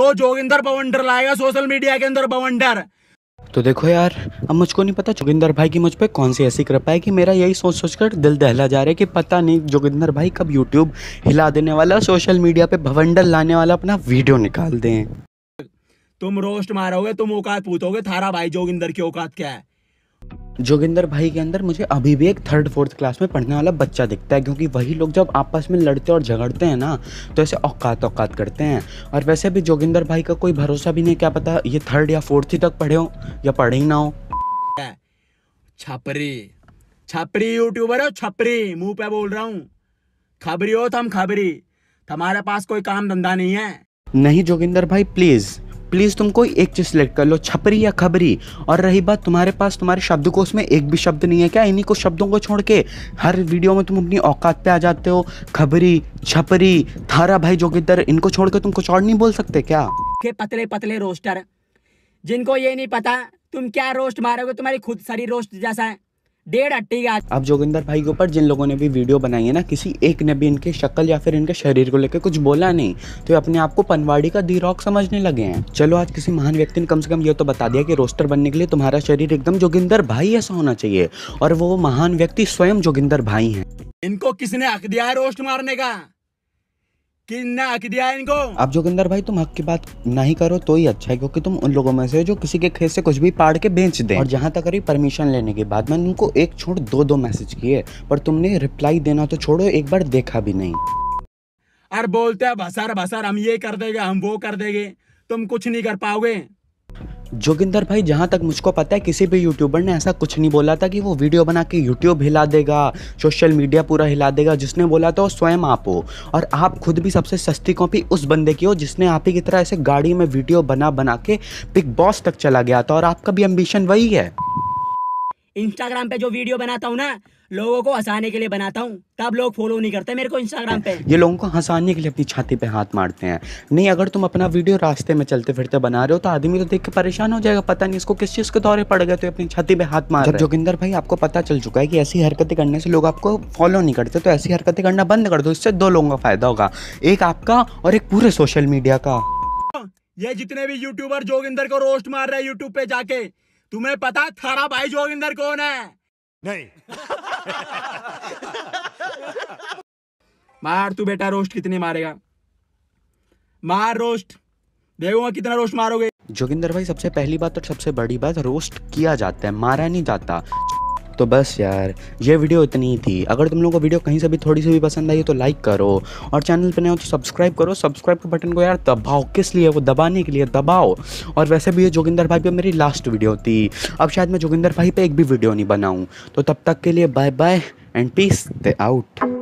तो जोगिंदर बवंडर लाएगा सोशल मीडिया के अंदर बवंडर तो देखो यार अब मुझको नहीं पता जोगिंदर भाई की मुझ पर कौन सी ऐसी कृपा है कि मेरा यही सोच सोच कर दिल दहला जा रहा है कि पता नहीं जोगिंदर भाई कब यूट्यूब हिला देने वाला सोशल मीडिया पे भवंडर लाने वाला अपना वीडियो निकाल दें तुम रोस्ट मारोगे तुम औकात पूछोगे थारा भाई जोगिंदर की औकात क्या है जोगिंदर भाई के अंदर मुझे अभी भी एक थर्ड फोर्थ क्लास में पढ़ने वाला बच्चा दिखता है क्योंकि वही लोग जब आपस में लड़ते और झगड़ते हैं ना तो ऐसे औकात औकात करते हैं और वैसे भी जोगिंदर भाई का कोई भरोसा भी नहीं क्या पता ये थर्ड या फोर्थ ही तक पढ़े हो या पढ़े ही ना हो छपरी छपरी यूट्यूबर हो छपरी मुंह पे बोल रहा हूँ खबरी हो तुम खबरी तुम्हारे पास कोई काम धंधा नहीं है नहीं जोगिंदर भाई प्लीज़ प्लीज़ तुम कोई एक चीज़ सेलेक्ट कर लो छपरी या खबरी और रही बात तुम्हारे पास तुम्हारे शब्दकोश में एक भी शब्द नहीं है क्या इन्हीं को शब्दों को छोड़ के हर वीडियो में तुम अपनी औकात पे आ जाते हो खबरी छपरी थारा भाई जोगिंदर इनको छोड़ के तुम कुछ और नहीं बोल सकते क्या के पतले पतले रोस्टर जिनको ये नहीं पता तुम क्या रोस्ट मारोगे तुम्हारी खुद सारी रोस्ट जैसा है डेढ़ हट्टी का अब जोगिंदर भाई के ऊपर जिन लोगों ने भी वीडियो बनाई है ना किसी एक ने भी इनके शक्ल या फिर इनके शरीर को लेकर कुछ बोला नहीं तो अपने आप को पनवाड़ी का दी रॉक समझने लगे हैं चलो आज किसी महान व्यक्ति ने कम से कम ये तो बता दिया कि रोस्टर बनने के लिए तुम्हारा शरीर एकदम जोगिंदर भाई ऐसा होना चाहिए और वो महान व्यक्ति स्वयं जोगिंदर भाई है इनको किसने हक दिया है रोस्ट मारने का नाक अब जोगिंदर भाई तुम हक की बात नहीं करो तो ही अच्छा है क्योंकि तुम उन लोगों में से जो किसी के खेत से कुछ भी पाड़ के बेच दे और जहाँ तक रही परमिशन लेने के बाद मैंने उनको एक छोड़ दो दो मैसेज किए पर तुमने रिप्लाई देना तो छोड़ो एक बार देखा भी नहीं अरे बोलते हैं भसार भसार हम ये कर देंगे हम वो कर देंगे तुम कुछ नहीं कर पाओगे जोगिंदर भाई जहाँ तक मुझको पता है किसी भी यूट्यूबर ने ऐसा कुछ नहीं बोला था कि वो वीडियो बना के यूट्यूब हिला देगा सोशल मीडिया पूरा हिला देगा जिसने बोला था वो स्वयं आप हो और आप खुद भी सबसे सस्ती कॉपी उस बंदे की हो जिसने आप ही की तरह ऐसे गाड़ी में वीडियो बना बना के बिग बॉस तक चला गया था और आपका भी एम्बिशन वही है इंस्टाग्राम पे जो वीडियो बनाता हूँ ना लोगों को हंसाने के लिए बनाता हूँ तब लोग फॉलो नहीं करते मेरे को इंस्टाग्राम पे ये लोगों को हंसाने के लिए अपनी छाती पे हाथ मारते हैं नहीं अगर तुम अपना वीडियो रास्ते में चलते फिरते बना रहे हो तो आदमी तो देख के परेशान हो जाएगा पता नहीं इसको किस चीज़ के दौरे पड़ गए तो अपनी छाती पे हाथ मार जोगिंदर भाई आपको पता चल चुका है कि ऐसी हरकतें करने से लोग आपको फॉलो नहीं करते तो ऐसी हरकतें करना बंद कर दो इससे दो लोगों का फायदा होगा एक आपका और एक पूरे सोशल मीडिया का ये जितने भी यूट्यूबर जोगिंदर को रोस्ट मार रहे हैं यूट्यूब पे जाके तुम्हें पता थारा भाई जोगिंदर कौन है नहीं मार तू बेटा रोस्ट कितने मारेगा मार रोस्ट देखूंगा कितना रोस्ट मारोगे जोगिंदर भाई सबसे पहली बात और सबसे बड़ी बात रोस्ट किया जाता है मारा नहीं जाता तो बस यार ये वीडियो इतनी ही थी अगर तुम लोगों को वीडियो कहीं से भी थोड़ी सी भी पसंद आई है तो लाइक करो और चैनल पर नए हो तो सब्सक्राइब करो सब्सक्राइब के बटन को यार दबाओ किस लिए वो दबाने के लिए दबाओ और वैसे भी ये जोगिंदर भाई पर मेरी लास्ट वीडियो थी अब शायद मैं जोगिंदर भाई पर एक भी वीडियो नहीं बनाऊँ तो तब तक के लिए bye bye and peace the out